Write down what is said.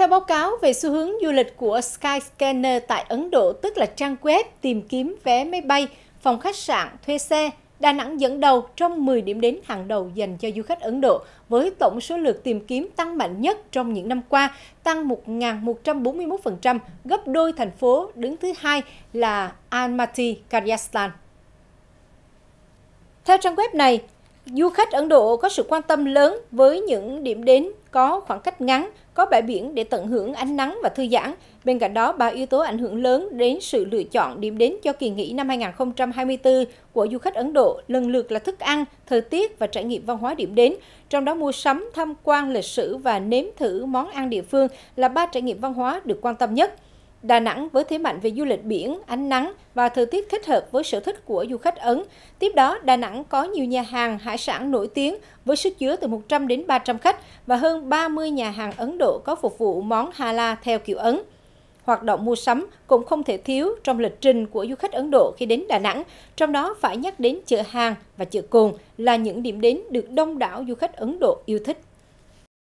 Theo báo cáo về xu hướng du lịch của Skyscanner tại Ấn Độ, tức là trang web tìm kiếm vé máy bay, phòng khách sạn, thuê xe, Đà Nẵng dẫn đầu trong 10 điểm đến hàng đầu dành cho du khách Ấn Độ, với tổng số lượt tìm kiếm tăng mạnh nhất trong những năm qua, tăng 1.141%, gấp đôi thành phố đứng thứ hai là Almaty, Kazakhstan. Theo trang web này, Du khách Ấn Độ có sự quan tâm lớn với những điểm đến có khoảng cách ngắn, có bãi biển để tận hưởng ánh nắng và thư giãn. Bên cạnh đó, ba yếu tố ảnh hưởng lớn đến sự lựa chọn điểm đến cho kỳ nghỉ năm 2024 của du khách Ấn Độ lần lượt là thức ăn, thời tiết và trải nghiệm văn hóa điểm đến. Trong đó mua sắm, tham quan lịch sử và nếm thử món ăn địa phương là ba trải nghiệm văn hóa được quan tâm nhất. Đà Nẵng với thế mạnh về du lịch biển, ánh nắng và thời tiết thích hợp với sở thích của du khách Ấn. Tiếp đó, Đà Nẵng có nhiều nhà hàng hải sản nổi tiếng với sức chứa từ 100 đến 300 khách và hơn 30 nhà hàng Ấn Độ có phục vụ món hala theo kiểu Ấn. Hoạt động mua sắm cũng không thể thiếu trong lịch trình của du khách Ấn Độ khi đến Đà Nẵng, trong đó phải nhắc đến chợ hàng và chợ cồn là những điểm đến được đông đảo du khách Ấn Độ yêu thích.